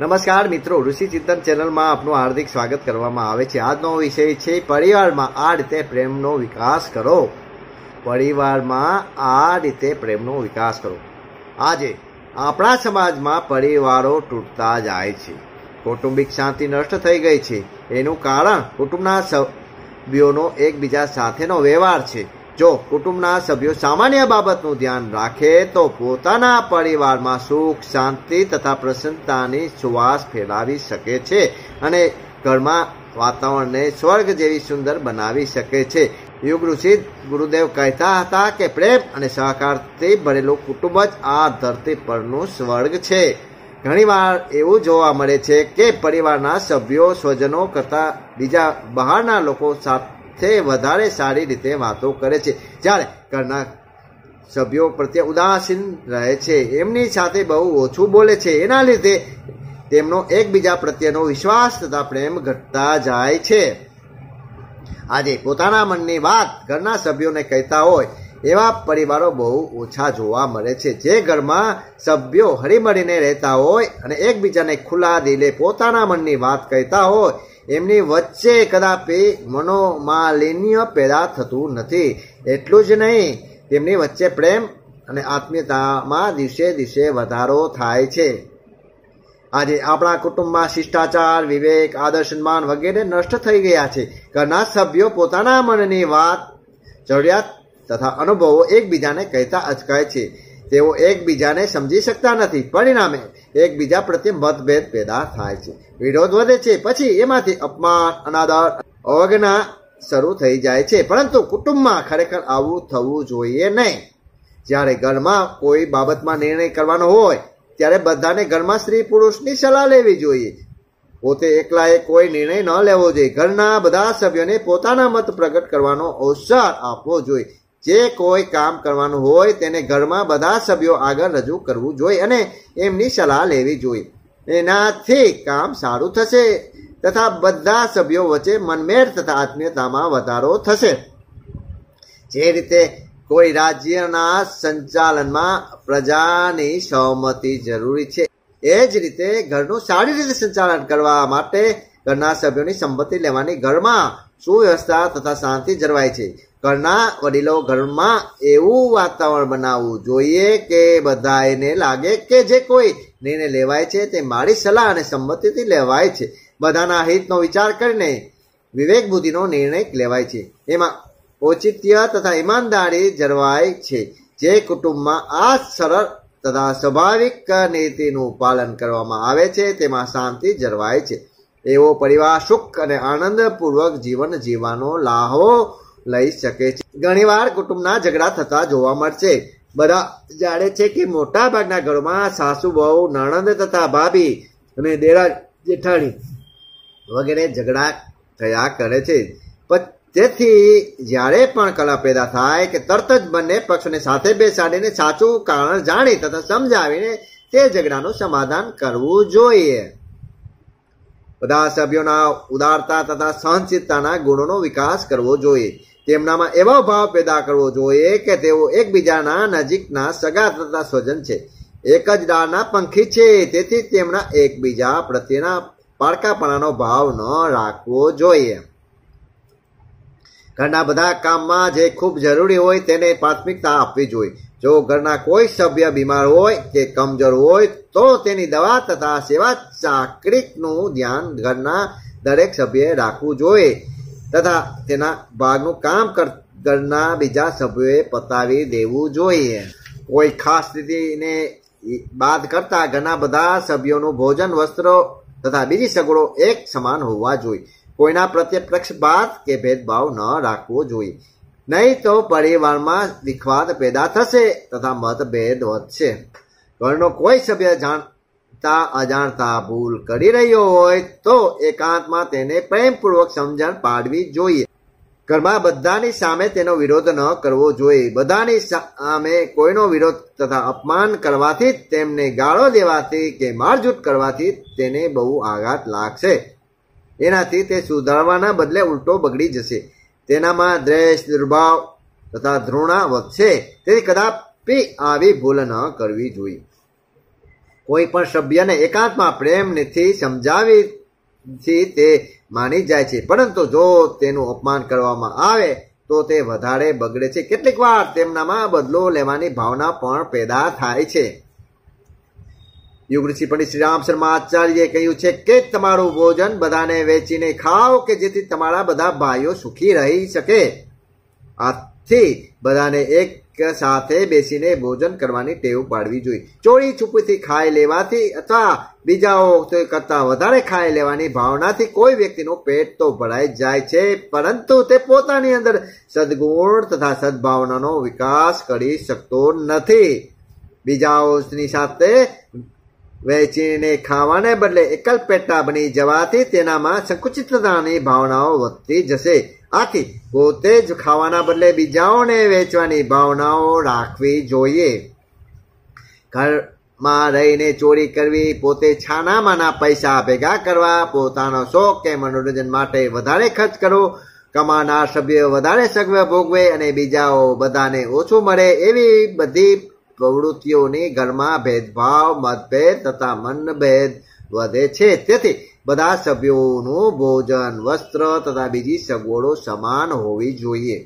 નમસ્કાર મિત્રો ઋષિ ચિંતન ચેનલમાં આપનું હાર્દિક સ્વાગત કરવામાં આવે છે આજનો વિષય છે પરિવારમાં આ રીતે પ્રેમનો વિકાસ કરો પરિવારમાં આ રીતે પ્રેમનો વિકાસ કરો આજે આપણા સમાજમાં પરિવારો તૂટતા જાય છે કૌટુંબિક શાંતિ નષ્ટ થઈ ગઈ છે એનું કારણ કુટુંબના સભ્યોનો એકબીજા સાથેનો વ્યવહાર છે જો કુટુંબના સભ્યો સામાન્ય બાબતનું ધ્યાન રાખે તો પોતાના પરિવારમાં સુખ શાંતિ તથા પ્રસન્નતાની સુવાસ ફેલાવી શકે છે અને ઘરમાં વાતાવરણને સ્વર્ગ જેવી સુંદર બનાવી શકે છે યુગ ઋષિ ગુરુદેવ કહેતા હતા કે પ્રેમ અને સહકારથી ભરેલું કુટુંબ જ આ ધરતી પરનું સ્વર્ગ છે ઘણીવાર એવું જોવા મળે છે કે પરિવારના સભ્યો સ્વજનો કરતાં બીજા બહારના લોકો સાથે તે વધારે સારી રીતે વાતો કરે છે જ્યારે ઘરના સભ્યો પ્રત્યે ઉદાસીન રહે છે એમની સાથે બહુ ઓછું બોલે છે એના લીધે તેમનો એકબીજા પ્રત્યેનો વિશ્વાસ તથા પ્રેમ ઘટતા જાય છે આજે પોતાના મનની વાત ઘરના સભ્યોને કહેતા હોય એવા પરિવારો બહુ ઓછા જોવા મળે છે જે ઘરમાં સભ્યો હળીમળીને રહેતા હોય અને એકબીજાને ખુલ્લા દિલે પોતાના મનની વાત કહેતા હોય એમની વચ્ચે કદાપી મનોમાલિન્ય પેદા થતું નથી એટલું જ નહીં તેમની વચ્ચે પ્રેમ અને આત્મીયતામાં દિવસે દિવસે વધારો થાય છે આજે આપણા કુટુંબમાં શિષ્ટાચાર વિવેક આદર્શ સન્માન વગેરે નષ્ટ થઈ ગયા છે ઘરના સભ્યો પોતાના મનની વાત જરૂરિયાત તથા અનુભવો એકબીજાને કહેતા અચકાય છે તેઓ એકબીજાને સમજી શકતા નથી પરિણામે એકબીજા પ્રત્યે મતભેદ પેદા થાય છે વિરોધ વધે છે પછી એમાંથી અપમાન અનાદર અવગણા શરૂ થઈ જાય છે પરંતુ કુટુંબમાં ખરેખર આવું થવું જોઈએ નહીં જ્યારે ઘરમાં કોઈ બાબતમાં નિર્ણય કરવાનો હોય ત્યારે બધાને ઘરમાં સ્ત્રી પુરુષની સલાહ લેવી જોઈએ પોતે એકલાએ કોઈ નિર્ણય ન લેવો જોઈએ ઘરના બધા સભ્યોને પોતાના મત પ્રગટ કરવાનો અવસર આપવો જોઈએ જે કોઈ કામ કરવાનું હોય તેને ઘરમાં બધા સભ્યો આગળ રજૂ કરવું જોઈએ અને એમની સલાહ લેવી જોઈએ એનાથી કામ સારું થશે તથા બધા સભ્યો વચ્ચે મનમેળ તથા આત્મીયતામાં વધારો થશે જે રીતે કોઈ રાજ્યના સંચાલનમાં પ્રજાની સહમતિ જરૂરી છે એ જ રીતે ઘરનું સારી રીતે સંચાલન કરવા માટે ઘરના સભ્યોની સંમતિ લેવાની ઘરમાં સુવ્યવસ્થા તથા શાંતિ જળવાય છે ઘરના વડીલો ઘરમાં એવું વાતાવરણ બનાવવું જોઈએ કે બધા એને લાગે કે જે કોઈ નિર્ણય લેવાય છે તે મારી સલાહ અને સંમતિથી લેવાય છે બધાના હિતનો વિચાર કરીને વિવેક બુદ્ધિનો નિર્ણય લેવાય છે એમાં ઔચિત્ય તથા ઈમાનદારી જળવાય છે જે કુટુંબમાં આ સરળ તથા સ્વાભાવિક નીતિનું પાલન કરવામાં આવે છે તેમાં શાંતિ જળવાય છે એવો પરિવાર સુખ અને આનંદપૂર્વક જીવન જીવવાનો લાહો લઈ શકે છે ઘણીવાર કુટુંબના ઝઘડા થતા જોવા મળશે બધા જાણે છે કે મોટા ભાગના ઘરમાં સાસુ બહુ નણંદ તથા ભાભી અને દેરા જેઠાણી વગેરે ઝઘડા થયા કરે છે તેથી જ્યારે પણ કલા પેદા થાય કે તરત જ બંને પક્ષોને સાથે બેસાડીને સાચું કારણ જાણી તથા સમજાવીને તે ઝઘડાનું સમાધાન કરવું જોઈએ બધા સભ્યોના ઉદારતા તથા સહનશીલતાના ગુણોનો વિકાસ કરવો જોઈએ તેમનામાં એવા ભાવ પેદા કરવો જોઈએ કે તેઓ એકબીજાના નજીકના સગા તથા સ્વજન છે એક જ ડાળના પંખી છે તેથી તેમના એકબીજા પ્રત્યેના પાડકાપણાનો ભાવ ન રાખવો જોઈએ ઘરના બધા કામમાં જે ખૂબ જરૂરી હોય તેને પ્રાથમિકતા આપવી જોઈએ જો ઘરના કોઈ સભ્ય બીમાર હોય કે કમજોર હોય તો તેની દવા તથા સેવા ચાકરીકનું ધ્યાન ઘરના દરેક સભ્યએ રાખવું જોઈએ તથા તેના ભાગનું કામ કરનાર બીજા સભ્યોએ પતાવી દેવું જોઈએ કોઈ ખાસ સ્થિતિને બાદ કરતા ઘણા બધા સભ્યોનું ભોજન વસ્ત્રો તથા બીજી સગવડો એક સમાન હોવા જોઈએ કોઈના પ્રત્યે પક્ષપાત કે ભેદભાવ ન રાખવો જોઈએ નહીં તો પરિવારમાં વિખવાદ પેદા થશે તથા મતભેદ વધશે ઘરનો કોઈ સભ્ય જાણ તા અજાણતા ભૂલ કરી રહ્યો હોય તો એકાંતમાં તેને પ્રેમપૂર્વક સમજણ પાડવી જોઈએ ઘરમાં બધાની સામે તેનો વિરોધ ન કરવો જોઈએ બધાની સામે કોઈનો વિરોધ તથા અપમાન કરવાથી તેમને ગાળો દેવાથી કે મારઝૂટ કરવાથી તેને બહુ આઘાત લાગશે એનાથી તે સુધારવાના બદલે ઉલટો બગડી જશે તેનામાં દ્વેષ દુર્ભાવ તથા ધૃણા વધશે તેથી કદાપી આવી ભૂલ ન કરવી જોઈએ કોઈ પણ સભ્યને એકાંતમાં પ્રેમથી સમજાવીથી તે માની જાય છે પરંતુ જો તેનું અપમાન કરવામાં આવે તો તે વધારે બગડે છે કેટલીક વાર તેમનામાં બદલો લેવાની ભાવના પણ પેદા થાય છે યુગઋષિ પંડિત શ્રી રામ શર્મા આચાર્યએ કહ્યું છે કે તમારું ભોજન બધાને વેચીને ખાઓ કે જેથી તમારા બધા ભાઈઓ સુખી રહી શકે આથી બધાને એક સાથે બેસીને ભોજન કરવાની ટેવ પાડવી જોઈએ ચોરી છુપીથી ખાઈ લેવાથી અથવા બીજાઓ કરતાં વધારે ખાઈ લેવાની ભાવનાથી કોઈ વ્યક્તિનું પેટ તો ભરાઈ જાય છે પરંતુ તે પોતાની અંદર સદગુણ તથા સદભાવનાનો વિકાસ કરી શકતો નથી બીજાઓની સાથે વેચીને ખાવાને બદલે એકલ પેટા બની જવાથી તેનામાં સંકુચિતતાની ભાવનાઓ વધતી જશે આથી પોતે જ ખાવાના બદલે બીજાઓને વેચવાની ભાવનાઓ રાખવી જોઈએ ઘરમાં રહીને ચોરી કરવી પોતે છાનામાંના પૈસા ભેગા કરવા પોતાનો શોખ કે મનોરંજન માટે વધારે ખર્ચ કરવો કમાનાર સભ્ય વધારે સગવ્ય ભોગવે અને બીજાઓ બધાને ઓછું મળે એવી બધી પ્રવૃત્તિઓની ઘરમાં ભેદભાવ મતભેદ તથા મનભેદ વધે છે તેથી બધા સભ્યોનું ભોજન વસ્ત્ર તથા બીજી સગવડો સમાન હોવી જોઈએ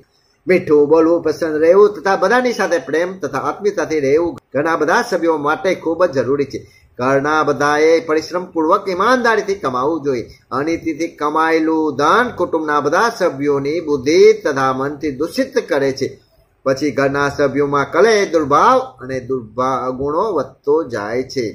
મીઠું બોલવું પસંદ રહેવું તથા બધાની સાથે પ્રેમ તથા આત્મીયતાથી રહેવું ઘણા બધા સભ્યો માટે ખૂબ જ જરૂરી છે ઘરના બધાએ પરિશ્રમપૂર્વક ઈમાનદારીથી કમાવવું જોઈએ અનિતિથી કમાયેલું ધન કુટુંબના બધા સભ્યોની બુદ્ધિ તથા મનથી દૂષિત કરે છે પછી ઘરના સભ્યોમાં કલે દુર્ભાવ અને દુર્ભાવ ગુણો વધતો જાય છે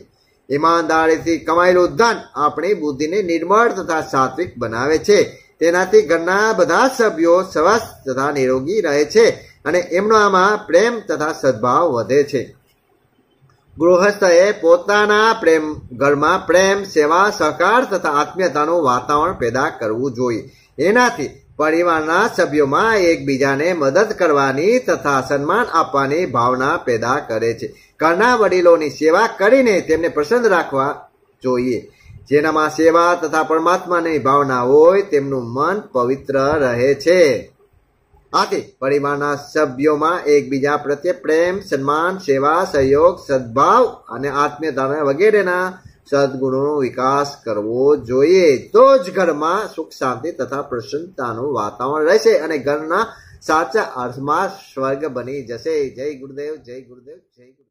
ઈમાનદારીથી કમાયેલું ધન આપણી બુદ્ધિને નિર્મળ તથા સાત્વિક બનાવે છે તેનાથી ઘરના બધા સભ્યો સ્વસ્થ તથા નિરોગી રહે છે અને એમનામાં પ્રેમ તથા સદભાવ વધે છે ગૃહસ્થએ પોતાના પ્રેમ ઘરમાં પ્રેમ સેવા સહકાર તથા આત્મીયતાનું વાતાવરણ પેદા કરવું જોઈએ એનાથી પરિવારના સભ્યોમાં એકબીજાને મદદ કરવાની તથા સન્માન આપવાની ભાવના પેદા કરે છે ઘરના વડીલોની સેવા કરીને તેમને પ્રસન્ન રાખવા જોઈએ જેનામાં સેવા તથા પરમાત્માની ભાવના હોય તેમનું મન પવિત્ર રહે છે આથી પરિવારના સભ્યોમાં એકબીજા પ્રત્યે પ્રેમ સન્માન સેવા સહયોગ સદભાવ અને આત્મીયતા વગેરેના સદગુણોનો વિકાસ કરવો જોઈએ તો જ ઘરમાં સુખ શાંતિ તથા પ્રસન્નતાનું વાતાવરણ રહેશે અને ઘરના સાચા અર્થમાં સ્વર્ગ બની જશે જય ગુરુદેવ જય ગુરુદેવ જય ગુરુદેવ